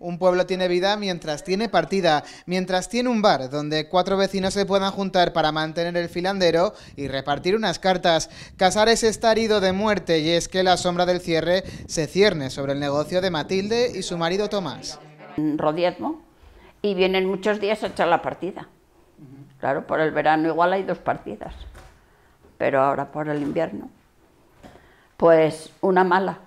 Un pueblo tiene vida mientras tiene partida, mientras tiene un bar donde cuatro vecinos se puedan juntar para mantener el filandero y repartir unas cartas. Casares está herido de muerte y es que la sombra del cierre se cierne sobre el negocio de Matilde y su marido Tomás. Rodiezmo y vienen muchos días a echar la partida. Claro, por el verano igual hay dos partidas, pero ahora por el invierno, pues una mala.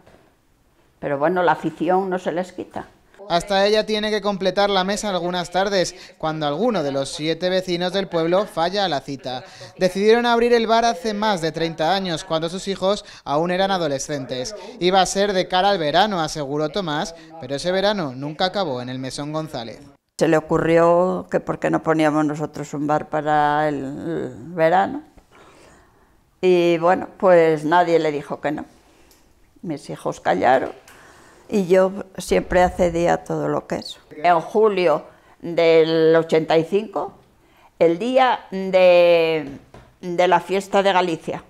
Pero bueno, la afición no se les quita. Hasta ella tiene que completar la mesa algunas tardes, cuando alguno de los siete vecinos del pueblo falla a la cita. Decidieron abrir el bar hace más de 30 años, cuando sus hijos aún eran adolescentes. Iba a ser de cara al verano, aseguró Tomás, pero ese verano nunca acabó en el Mesón González. Se le ocurrió que por qué no poníamos nosotros un bar para el verano. Y bueno, pues nadie le dijo que no mis hijos callaron y yo siempre accedía a todo lo que es. En julio del 85, el día de, la fiesta de Galicia.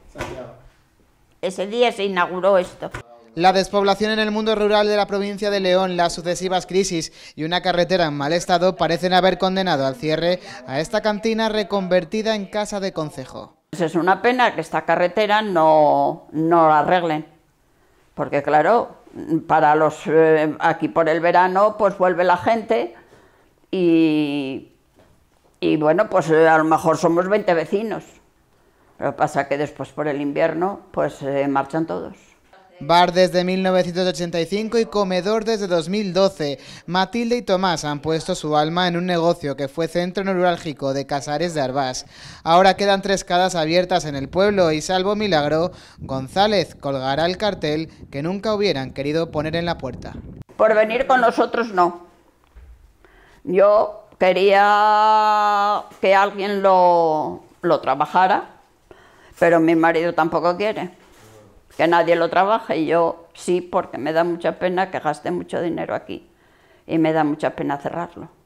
Ese día se inauguró esto. La despoblación en el mundo rural de la provincia de León, las sucesivas crisis y una carretera en mal estado parecen haber condenado al cierre a esta cantina reconvertida en casa de concejo. Pues es una pena que esta carretera no, no la arreglen, porque claro, para los eh, aquí por el verano pues vuelve la gente y, bueno, pues eh, a lo mejor somos 20 vecinos. Lo pasa que después por el invierno pues eh, marchan todos bar desde 1985 y comedor desde 2012. Matilde y Tomás han puesto su alma en un negocio que fue centro neurálgico de Casares de Arbás. Ahora quedan tres cadas abiertas en el pueblo y salvo milagro, González colgará el cartel que nunca hubieran querido poner en la puerta. Por venir con nosotros no. Yo quería que alguien lo trabajara, pero mi marido tampoco quiere que nadie lo trabaje y yo sí, porque me da mucha pena que gaste mucho dinero aquí y me da mucha pena cerrarlo.